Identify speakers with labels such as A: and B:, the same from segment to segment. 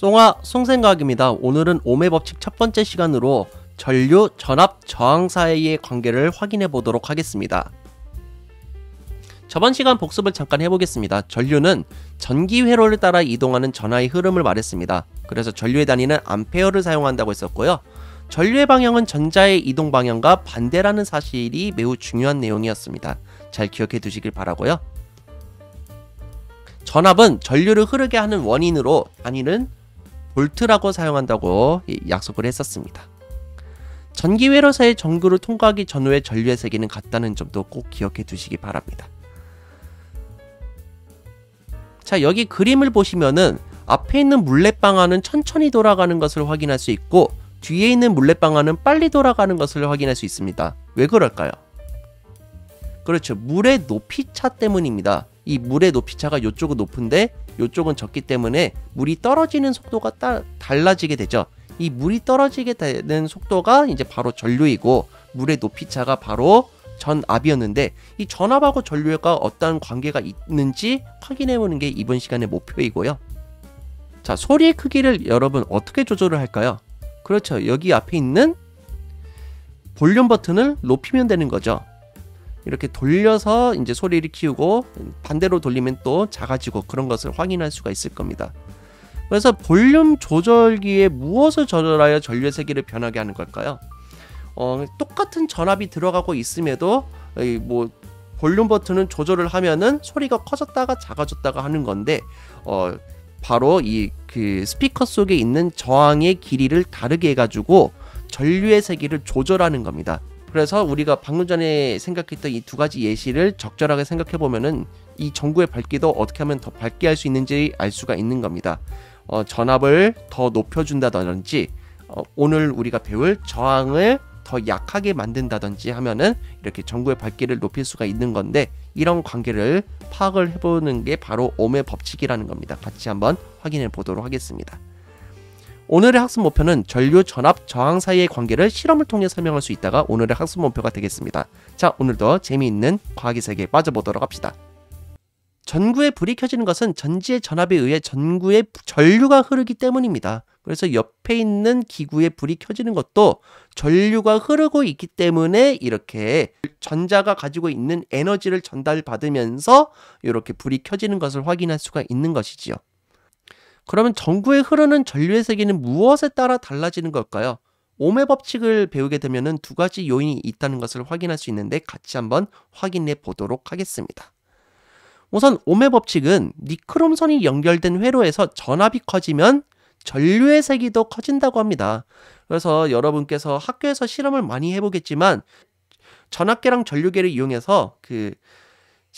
A: 송아 송생각입니다. 오늘은 오매 법칙 첫 번째 시간으로 전류 전압 저항 사이의 관계를 확인해 보도록 하겠습니다. 저번 시간 복습을 잠깐 해보겠습니다. 전류는 전기 회로를 따라 이동하는 전하의 흐름을 말했습니다. 그래서 전류의 단위는 암페어를 사용한다고 했었고요. 전류의 방향은 전자의 이동 방향과 반대라는 사실이 매우 중요한 내용이었습니다. 잘 기억해 두시길 바라고요. 전압은 전류를 흐르게 하는 원인으로 단위는 볼트라고 사용한다고 약속을 했었습니다. 전기회로사의 전구를 통과하기 전후의 전류의 세계는 같다는 점도 꼭 기억해 두시기 바랍니다. 자 여기 그림을 보시면은 앞에 있는 물레방아는 천천히 돌아가는 것을 확인할 수 있고 뒤에 있는 물레방아는 빨리 돌아가는 것을 확인할 수 있습니다. 왜 그럴까요? 그렇죠. 물의 높이 차 때문입니다. 이 물의 높이 차가 이쪽은 높은데 이쪽은 적기 때문에 물이 떨어지는 속도가 따, 달라지게 되죠. 이 물이 떨어지게 되는 속도가 이제 바로 전류이고 물의 높이차가 바로 전압이었는데 이 전압하고 전류가 어떤 관계가 있는지 확인해보는 게 이번 시간의 목표이고요. 자 소리의 크기를 여러분 어떻게 조절을 할까요? 그렇죠. 여기 앞에 있는 볼륨 버튼을 높이면 되는 거죠. 이렇게 돌려서 이제 소리를 키우고 반대로 돌리면 또 작아지고 그런 것을 확인할 수가 있을 겁니다. 그래서 볼륨 조절기에 무엇을 조절하여 전류 의 세기를 변하게 하는 걸까요? 어, 똑같은 전압이 들어가고 있음에도 뭐 볼륨 버튼은 조절을 하면은 소리가 커졌다가 작아졌다가 하는 건데 어, 바로 이 그 스피커 속에 있는 저항의 길이를 다르게 해가지고 전류의 세기를 조절하는 겁니다. 그래서 우리가 방금 전에 생각했던 이 두 가지 예시를 적절하게 생각해 보면은 이 전구의 밝기도 어떻게 하면 더 밝게 할 수 있는지 알 수가 있는 겁니다. 어, 전압을 더 높여준다든지 어, 오늘 우리가 배울 저항을 더 약하게 만든다든지 하면은 이렇게 전구의 밝기를 높일 수가 있는 건데 이런 관계를 파악을 해보는 게 바로 옴의 법칙이라는 겁니다. 같이 한번 확인해 보도록 하겠습니다. 오늘의 학습 목표는 전류 전압 저항 사이의 관계를 실험을 통해 설명할 수 있다가 오늘의 학습 목표가 되겠습니다. 자, 오늘도 재미있는 과학의 세계에 빠져보도록 합시다. 전구의 불이 켜지는 것은 전지의 전압에 의해 전구의 전류가 흐르기 때문입니다. 그래서 옆에 있는 기구의 불이 켜지는 것도 전류가 흐르고 있기 때문에 이렇게 전자가 가지고 있는 에너지를 전달받으면서 이렇게 불이 켜지는 것을 확인할 수가 있는 것이지요. 그러면 전구에 흐르는 전류의 세기는 무엇에 따라 달라지는 걸까요? 오메 법칙을 배우게 되면 두 가지 요인이 있다는 것을 확인할 수 있는데 같이 한번 확인해 보도록 하겠습니다. 우선 오메 법칙은 니크롬선이 연결된 회로에서 전압이 커지면 전류의 색이도 커진다고 합니다. 그래서 여러분께서 학교에서 실험을 많이 해보겠지만 전압계랑 전류계를 이용해서 그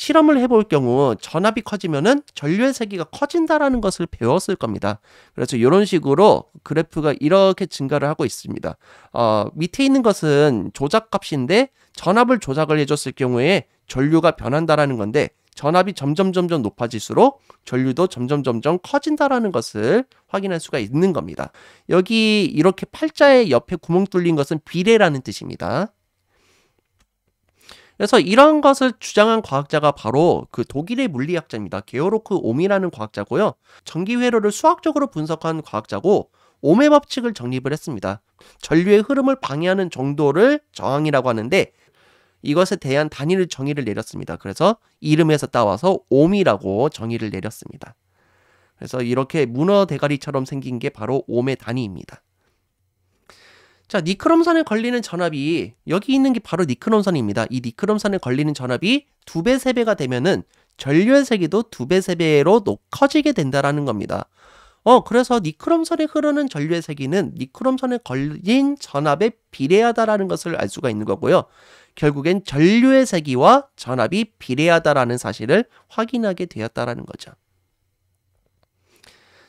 A: 실험을 해볼 경우 전압이 커지면은 전류의 세기가 커진다라는 것을 배웠을 겁니다. 그래서 이런 식으로 그래프가 이렇게 증가를 하고 있습니다. 어, 밑에 있는 것은 조작값인데 전압을 조작을 해줬을 경우에 전류가 변한다라는 건데 전압이 점점 점점 높아질수록 전류도 점점 점점 커진다라는 것을 확인할 수가 있는 겁니다. 여기 이렇게 팔자의 옆에 구멍 뚫린 것은 비례라는 뜻입니다. 그래서 이러한 것을 주장한 과학자가 바로 그 독일의 물리학자입니다. 게오로크 옴이라는 과학자고요. 전기 회로를 수학적으로 분석한 과학자고 옴의 법칙을 정립을 했습니다. 전류의 흐름을 방해하는 정도를 저항이라고 하는데 이것에 대한 단위를 정의를 내렸습니다. 그래서 이름에서 따와서 옴이라고 정의를 내렸습니다. 그래서 이렇게 문어 대가리처럼 생긴 게 바로 옴의 단위입니다. 자, 니크롬산에 걸리는 전압이 여기 있는 게 바로 니크롬산입니다. 이 니크롬산에 걸리는 전압이 두 배, 세 배가 되면은 전류의 세기도 두 배, 세 배로 커지게 된다라는 겁니다. 어, 그래서 니크롬산에 흐르는 전류의 세기는 니크롬산에 걸린 전압에 비례하다라는 것을 알 수가 있는 거고요. 결국엔 전류의 세기와 전압이 비례하다라는 사실을 확인하게 되었다라는 거죠.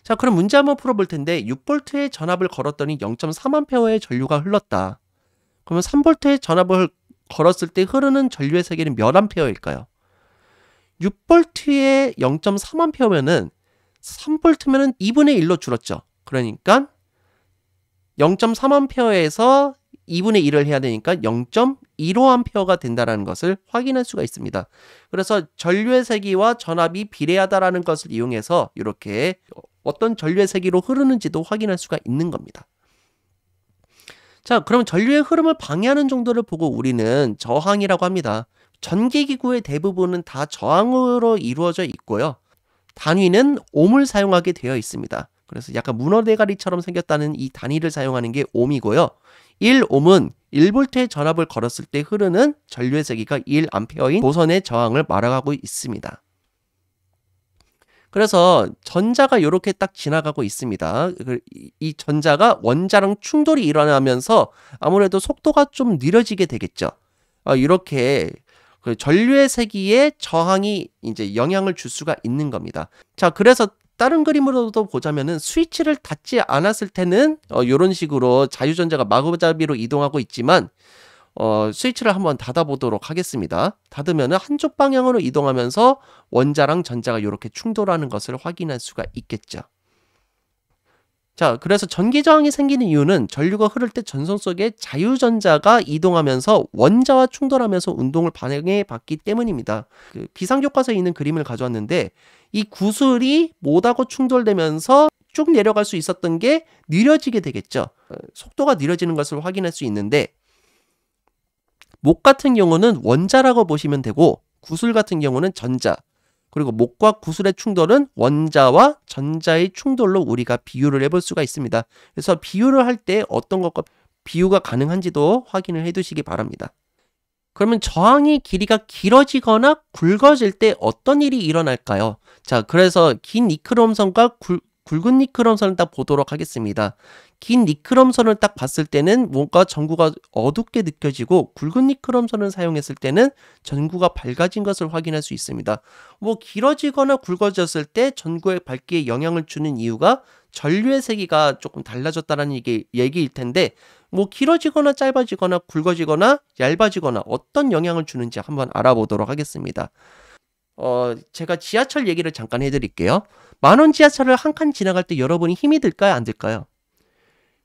A: 자, 그럼 문제 한번 풀어볼 텐데 6볼트의 전압을 걸었더니 0.3A의 전류가 흘렀다. 그러면 3볼트의 전압을 걸었을 때 흐르는 전류의 세계는 몇 암페어일까요? 6볼트의 0.3A면은 3볼트면은 2분의 1로 줄었죠. 그러니까 0.3A에서 2분의 1을 해야 되니까 0.15A가 된다는 것을 확인할 수가 있습니다. 그래서 전류의 세기와 전압이 비례하다라는 것을 이용해서 이렇게 어떤 전류의 세기로 흐르는지도 확인할 수가 있는 겁니다. 자, 그럼 전류의 흐름을 방해하는 정도를 보고 우리는 저항이라고 합니다. 전기기구의 대부분은 다 저항으로 이루어져 있고요. 단위는 옴을 사용하게 되어 있습니다. 그래서 약간 문어 대가리처럼 생겼다는 이 단위를 사용하는 게 옴이고요. 1옴은 1볼트의 전압을 걸었을 때 흐르는 전류의 세기가 1어인도선의 저항을 말하고 있습니다. 그래서 전자가 이렇게 딱 지나가고 있습니다. 그 이 전자가 원자랑 충돌이 일어나면서 아무래도 속도가 좀 느려지게 되겠죠. 이렇게 아, 그 전류의 세기에 저항이 이제 영향을 줄 수가 있는 겁니다. 자, 그래서 다른 그림으로도 보자면은 스위치를 닫지 않았을 때는 이런 어, 식으로 자유전자가 마구잡이로 이동하고 있지만 어, 스위치를 한번 닫아보도록 하겠습니다. 닫으면 한쪽 방향으로 이동하면서 원자랑 전자가 이렇게 충돌하는 것을 확인할 수가 있겠죠. 자, 그래서 전기저항이 생기는 이유는 전류가 흐를 때 전선 속에 자유전자가 이동하면서 원자와 충돌하면서 운동을 반응해 봤기 때문입니다. 그 비상교과서에 있는 그림을 가져왔는데 이 구슬이 못하고 충돌되면서 쭉 내려갈 수 있었던 게 느려지게 되겠죠. 어, 속도가 느려지는 것을 확인할 수 있는데 목 같은 경우는 원자라고 보시면 되고 구슬 같은 경우는 전자. 그리고 목과 구슬의 충돌은 원자와 전자의 충돌로 우리가 비유를 해볼 수가 있습니다. 그래서 비유를 할 때 어떤 것과 비유가 가능한지도 확인을 해두시기 바랍니다. 그러면 저항이 길이가 길어지거나 굵어질 때 어떤 일이 일어날까요? 자, 그래서 긴 니크롬선과 굵은 니크롬선을 딱 보도록 하겠습니다. 긴 니크롬선을 딱 봤을 때는 뭔가 전구가 어둡게 느껴지고 굵은 니크롬선을 사용했을 때는 전구가 밝아진 것을 확인할 수 있습니다. 뭐 길어지거나 굵어졌을 때 전구의 밝기에 영향을 주는 이유가 전류의 세기가 조금 달라졌다는 얘기, 얘기일 텐데 뭐 길어지거나 짧아지거나 굵어지거나 얇아지거나 어떤 영향을 주는지 한번 알아보도록 하겠습니다. 어, 제가 지하철 얘기를 잠깐 해드릴게요. 만원 지하철을 한 칸 지나갈 때 여러분이 힘이 들까요? 안 들까요?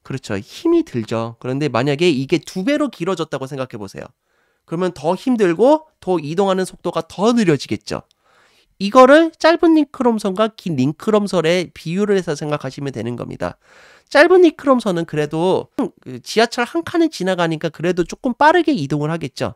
A: 그렇죠. 힘이 들죠. 그런데 만약에 이게 두 배로 길어졌다고 생각해 보세요. 그러면 더 힘들고 더 이동하는 속도가 더 느려지겠죠. 이거를 짧은 니크롬선과 긴 링크롬선의 비율을 해서 생각하시면 되는 겁니다. 짧은 니크롬선은 그래도 그 지하철 한 칸을 지나가니까 그래도 조금 빠르게 이동을 하겠죠.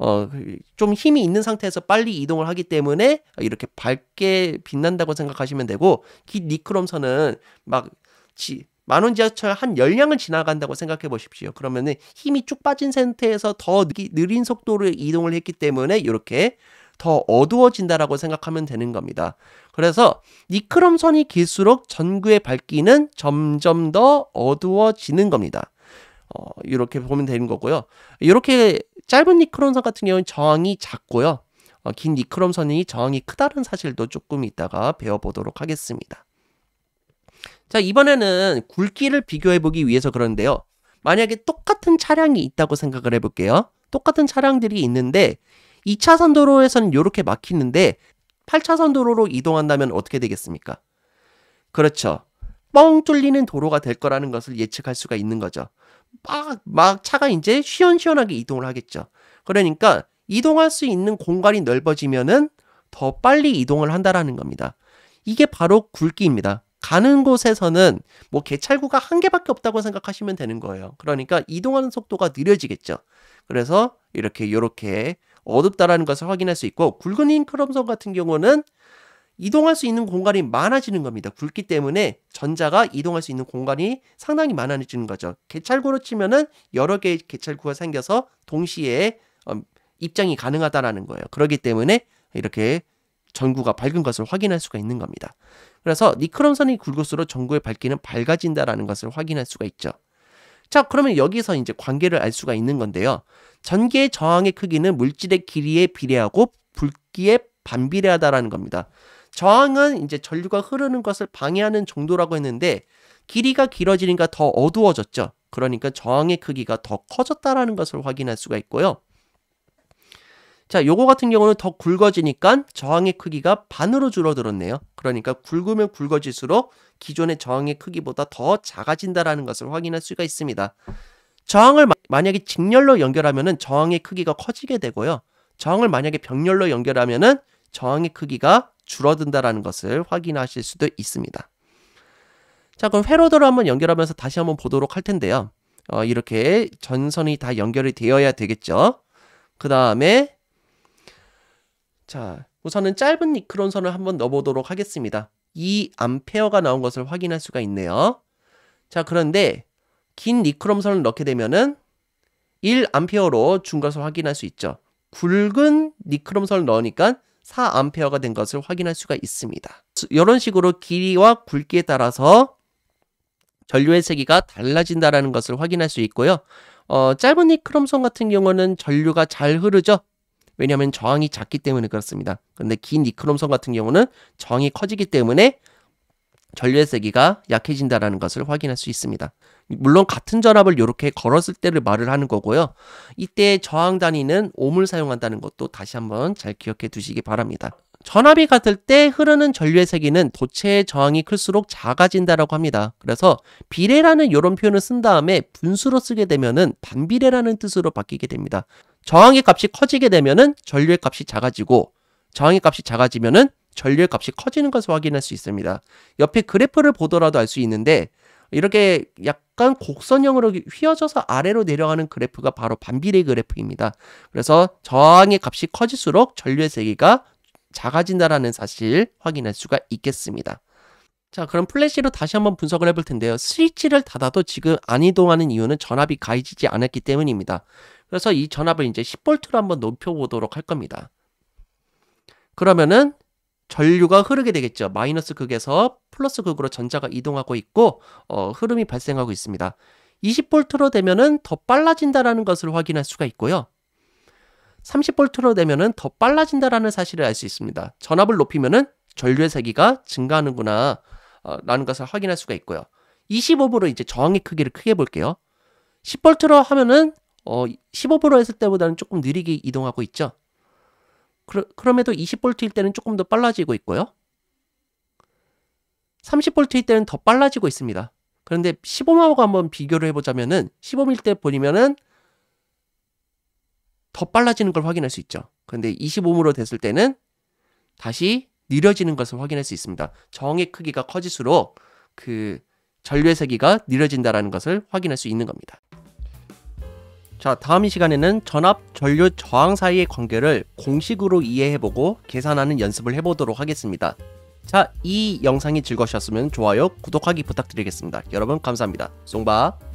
A: 어, 좀 힘이 있는 상태에서 빨리 이동을 하기 때문에 이렇게 밝게 빛난다고 생각하시면 되고, 긴 니크롬선은 막 지, 만원 지하철 한 열량을 지나간다고 생각해 보십시오. 그러면은 힘이 쭉 빠진 상태에서 더 느린 속도로 이동을 했기 때문에 이렇게 더 어두워진다라고 생각하면 되는 겁니다. 그래서 니크롬선이 길수록 전구의 밝기는 점점 더 어두워지는 겁니다. 어, 이렇게 보면 되는 거고요. 이렇게 짧은 니크롬선 같은 경우는 저항이 작고요. 어, 긴 니크롬선이 저항이 크다는 사실도 조금 이따가 배워보도록 하겠습니다. 자, 이번에는 굵기를 비교해 보기 위해서 그런데요. 만약에 똑같은 차량이 있다고 생각을 해 볼게요. 똑같은 차량들이 있는데 2차선 도로에서는 이렇게 막히는데 8차선 도로로 이동한다면 어떻게 되겠습니까? 그렇죠. 뻥 뚫리는 도로가 될 거라는 것을 예측할 수가 있는 거죠. 막, 막 차가 이제 시원시원하게 이동을 하겠죠. 그러니까 이동할 수 있는 공간이 넓어지면은 더 빨리 이동을 한다라는 겁니다. 이게 바로 굵기입니다. 가는 곳에서는 뭐 개찰구가 한 개밖에 없다고 생각하시면 되는 거예요. 그러니까 이동하는 속도가 느려지겠죠. 그래서 이렇게 이렇게 어둡다라는 것을 확인할 수 있고 굵은 인크럼선 같은 경우는 이동할 수 있는 공간이 많아지는 겁니다. 굵기 때문에 전자가 이동할 수 있는 공간이 상당히 많아지는 거죠. 개찰구로 치면은 여러 개의 개찰구가 생겨서 동시에 어, 입장이 가능하다라는 거예요. 그렇기 때문에 이렇게 전구가 밝은 것을 확인할 수가 있는 겁니다. 그래서 니크롬선이 굵을수록 전구의 밝기는 밝아진다라는 것을 확인할 수가 있죠. 자, 그러면 여기서 이제 관계를 알 수가 있는 건데요. 전기의 저항의 크기는 물질의 길이에 비례하고 불기에 반비례하다라는 겁니다. 저항은 이제 전류가 흐르는 것을 방해하는 정도라고 했는데 길이가 길어지니까 더 어두워졌죠. 그러니까 저항의 크기가 더 커졌다라는 것을 확인할 수가 있고요. 자, 요거 같은 경우는 더 굵어지니까 저항의 크기가 반으로 줄어들었네요. 그러니까 굵으면 굵어질수록 기존의 저항의 크기보다 더 작아진다라는 것을 확인할 수가 있습니다. 저항을 만약에 직렬로 연결하면 저항의 크기가 커지게 되고요. 저항을 만약에 병렬로 연결하면 저항의 크기가 줄어든다라는 것을 확인하실 수도 있습니다. 자, 그럼 회로도를 한번 연결하면서 다시 한번 보도록 할 텐데요. 어, 이렇게 전선이 다 연결이 되어야 되겠죠. 그 다음에 자, 우선은 짧은 니크론선을 한번 넣어보도록 하겠습니다. 2암페어가 나온 것을 확인할 수가 있네요. 자, 그런데 긴 니크롬선을 넣게 되면은 1암페어로 준 것을 확인할 수 있죠. 굵은 니크롬선을 넣으니까 4암페어가 된 것을 확인할 수가 있습니다. 이런 식으로 길이와 굵기에 따라서 전류의 세기가 달라진다는 라 것을 확인할 수 있고요. 어, 짧은 니크롬선 같은 경우는 전류가 잘 흐르죠. 왜냐하면 저항이 작기 때문에 그렇습니다. 그런데 긴니크롬성 같은 경우는 저항이 커지기 때문에 전류의 세기가 약해진다라는 것을 확인할 수 있습니다. 물론 같은 전압을 이렇게 걸었을 때를 말을 하는 거고요. 이때 저항 단위는 옴을 사용한다는 것도 다시 한번 잘 기억해 두시기 바랍니다. 전압이 같을 때 흐르는 전류의 세기는 도체의 저항이 클수록 작아진다라고 합니다. 그래서 비례라는 이런 표현을 쓴 다음에 분수로 쓰게 되면은 반비례라는 뜻으로 바뀌게 됩니다. 저항의 값이 커지게 되면은 전류의 값이 작아지고 저항의 값이 작아지면은 전류의 값이 커지는 것을 확인할 수 있습니다. 옆에 그래프를 보더라도 알 수 있는데 이렇게 약간 곡선형으로 휘어져서 아래로 내려가는 그래프가 바로 반비례 그래프입니다. 그래서 저항의 값이 커질수록 전류의 세기가 작아진다라는 사실 확인할 수가 있겠습니다. 자 그럼 플래시로 다시 한번 분석을 해볼 텐데요. 스위치를 닫아도 지금 안 이동하는 이유는 전압이 가해지지 않았기 때문입니다. 그래서 이 전압을 이제 10V로 한번 높여보도록 할 겁니다. 그러면은 전류가 흐르게 되겠죠. 마이너스 극에서 플러스 극으로 전자가 이동하고 있고 어, 흐름이 발생하고 있습니다. 20V로 되면은 더 빨라진다라는 것을 확인할 수가 있고요. 30볼트로 되면은 더 빨라진다라는 사실을 알 수 있습니다. 전압을 높이면은 전류의 세기가 증가하는구나 어, 라는 것을 확인할 수가 있고요. 25보로 이제 저항의 크기를 크게 볼게요. 10볼트로 하면은 어, 15보로 했을 때보다는 조금 느리게 이동하고 있죠. 그러, 그럼에도 20볼트일 때는 조금 더 빨라지고 있고요. 30볼트일 때는 더 빨라지고 있습니다. 그런데 15마하고 한번 비교를 해보자면은 15일 때 보면은 더 빨라지는 걸 확인할 수 있죠. 그런데 25mm로 됐을 때는 다시 느려지는 것을 확인할 수 있습니다. 정의 크기가 커질수록 그 전류의세기가 느려진다라는 것을 확인할 수 있는 겁니다. 자, 다음 이 시간에는 전압, 전류, 저항 사이의 관계를 공식으로 이해해보고 계산하는 연습을 해보도록 하겠습니다. 자, 이 영상이 즐거우셨으면 좋아요, 구독하기 부탁드리겠습니다. 여러분 감사합니다. 송바